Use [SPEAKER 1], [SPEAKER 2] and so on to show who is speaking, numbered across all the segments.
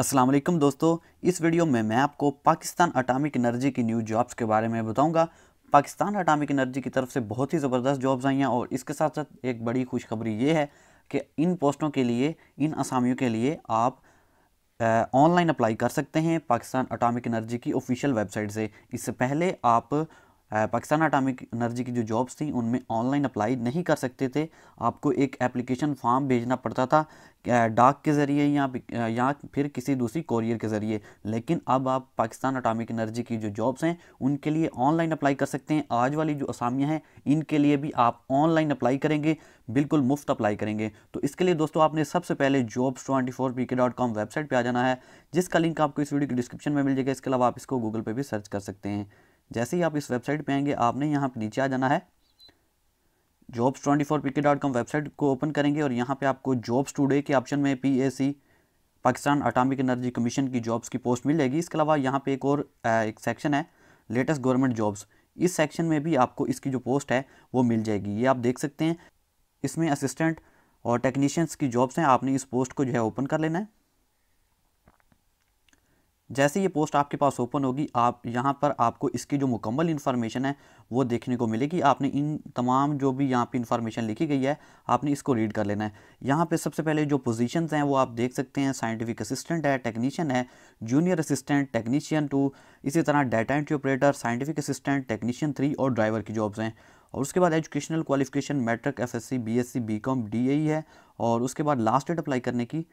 [SPEAKER 1] अस्सलाम वालेकुम दोस्तों इस वीडियो में मैं आपको पाकिस्तान अटामिक एनर्जी की न्यू जॉब्स के बारे में बताऊंगा पाकिस्तान अटामिक एनर्जी की तरफ से बहुत ही ज़बरदस्त जॉब्स आई हैं और इसके साथ साथ एक बड़ी खुशखबरी ये है कि इन पोस्टों के लिए इन असामियों के लिए आप ऑनलाइन अप्लाई कर सकते हैं पाकिस्तान अटामिक एनर्जी की ऑफिशियल वेबसाइट से इससे पहले आप पाकिस्तान अटामिक एनर्जी की जो जॉब्स थी उनमें ऑनलाइन अप्लाई नहीं कर सकते थे आपको एक एप्लीकेशन फॉर्म भेजना पड़ता था डाक के ज़रिए या या फिर किसी दूसरी कोरियर के ज़रिए लेकिन अब आप पाकिस्तान अटामिक एनर्जी की जो जॉब्स हैं उनके लिए ऑनलाइन अप्लाई कर सकते हैं आज वाली जो असामियाँ हैं इनके लिए भी आप ऑनलाइन अप्लाई करेंगे बिल्कुल मुफ्त अप्लाई करेंगे तो इसके लिए दोस्तों आपने सबसे पहले jobs twenty four P K dot com website पर आ जाना है जिसका लिंक आपको इस वीडियो की डिस्क्रिप्शन में मिल जाएगा इसके अलावा आप इसको गूगल पर भी सर्च कर सकते हैं जैसे ही आप इस वेबसाइट पर आएंगे आपने यहाँ पर नीचे आ जाना है jobs twenty four P K dot com website को ओपन करेंगे और यहाँ पे आपको जॉब्स टूडे के ऑप्शन में P A C Pakistan atomic energy commission की जॉब्स की पोस्ट मिलेगी इसके अलावा यहाँ पे एक और एक सेक्शन है लेटेस्ट गवर्नमेंट जॉब्स इस सेक्शन में भी आपको इसकी जो पोस्ट है वो मिल जाएगी ये आप देख सकते हैं इसमें असिस्टेंट और टेक्नीशियंस की जॉब्स हैं आपने इस पोस्ट को जो है ओपन कर लेना है जैसे ये पोस्ट आपके पास ओपन होगी आप यहाँ पर आपको इसकी जो मुकम्मल इन्फॉर्मेशन है वो देखने को मिलेगी आपने इन तमाम जो भी यहाँ पे इन्फॉर्मेशन लिखी गई है आपने इसको रीड कर लेना है यहाँ पे सबसे पहले जो पोजीशंस हैं वो आप देख सकते हैं साइंटिफिक असिस्टेंट है टेक्नीशियन है जूनियर असिस्टेंट टेक्नीशियन टू इसी तरह data entry operator scientific assistant technician three और ड्राइवर की जॉब्स हैं और उसके बाद educational qualification matric F S C B S C B com D A है और उसके बाद लास्ट डेट अप्लाई करने की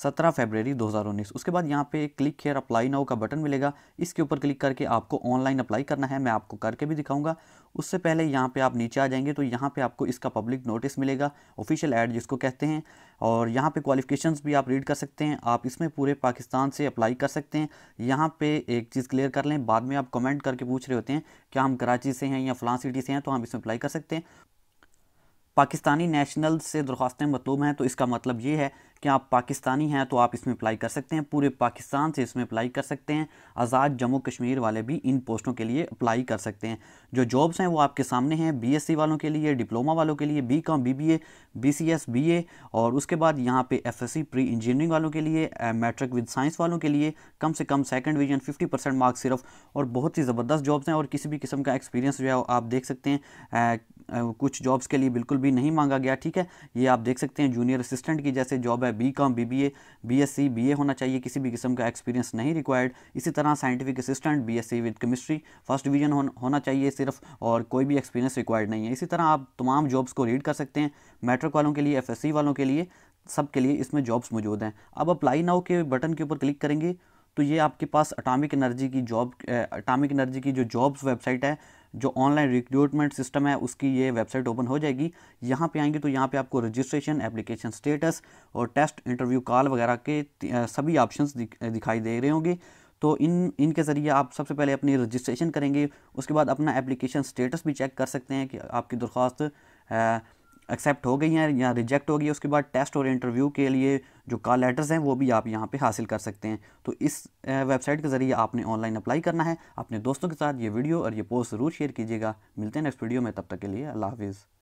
[SPEAKER 1] 17 फरवरी 2019 उसके बाद यहाँ पे क्लिक हेयर अप्लाई नाउ का बटन मिलेगा इसके ऊपर क्लिक करके आपको ऑनलाइन अप्लाई करना है मैं आपको करके भी दिखाऊंगा उससे पहले यहाँ पे आप नीचे आ जाएंगे तो यहाँ पे आपको इसका पब्लिक नोटिस मिलेगा ऑफिशियल एड जिसको कहते हैं और यहाँ पे क्वालिफिकेशन भी आप रीड कर सकते हैं आप इसमें पूरे पाकिस्तान से अप्लाई कर सकते हैं यहाँ पे एक चीज़ क्लियर कर लें बाद में आप कमेंट करके पूछ रहे होते हैं क्या हम कराची से हैं या फलां सिटी से हैं तो हम इसमें अप्लाई कर सकते हैं पाकिस्तानी नेशनल से दरख्वास्तें मतलूब हैं तो इसका मतलब ये है कि आप पाकिस्तानी हैं तो आप इसमें अप्लाई कर सकते हैं पूरे पाकिस्तान से इसमें अप्लाई कर सकते हैं आज़ाद जम्मू कश्मीर वाले भी इन पोस्टों के लिए अप्लाई कर सकते हैं जो जॉब्स हैं वो आपके सामने हैं बीएससी वालों के लिए डिप्लोमा वालों के लिए B com B B A और उसके बाद यहाँ पे एफ प्री इंजीनियरिंग वालों के लिए मैट्रिक विद साइंस वालों के लिए कम से कम second division fifty percent marks सिर्फ और बहुत ही ज़बरदस्त जॉब्स हैं और किसी भी किस्म का एक्सपीरियंस जो है आप देख सकते हैं कुछ जॉब्स के लिए बिल्कुल भी नहीं मांगा गया ठीक है ये आप देख सकते हैं जूनियर असिस्टेंट की जैसे जॉब है B com B B A S C B A होना चाहिए किसी भी किस्म का एक्सपीरियंस नहीं रिक्वायर्ड इसी तरह scientific assistant B S C with chemistry first division होना चाहिए सिर्फ और कोई भी एक्सपीरियंस रिक्वायर्ड नहीं है इसी तरह आप तमाम जॉब्स को रीड कर सकते हैं मैट्रिक वालों के लिए एफ एस सी वालों के लिए सब के लिए इसमें जॉब्स मौजूद हैं अब अप्लाई नाउ के बटन के ऊपर क्लिक करेंगे तो ये आपके पास अटामिक एनर्जी की जॉब अटामिक एनर्जी की जो जॉब्स वेबसाइट है जो ऑनलाइन रिक्रूटमेंट सिस्टम है उसकी ये वेबसाइट ओपन हो जाएगी यहाँ पे आएंगे तो यहाँ पे आपको रजिस्ट्रेशन एप्लीकेशन स्टेटस और टेस्ट इंटरव्यू कॉल वगैरह के सभी ऑप्शंस दिख, दिखाई दे रहे होंगे तो इन इनके ज़रिए आप सबसे पहले अपनी रजिस्ट्रेशन करेंगे उसके बाद अपना एप्लीकेशन स्टेटस भी चेक कर सकते हैं कि आपकी दरख्वास्त एक्सेप्ट हो गई है या रिजेक्ट हो गई है उसके बाद टेस्ट और इंटरव्यू के लिए जो कॉल लेटर्स हैं वो भी आप यहाँ पे हासिल कर सकते हैं तो इस वेबसाइट के ज़रिए आपने ऑनलाइन अप्लाई करना है अपने दोस्तों के साथ ये वीडियो और ये पोस्ट ज़रूर शेयर कीजिएगा मिलते हैं नेक्स्ट वीडियो में तब तक के लिए अल्लाह हाफिज़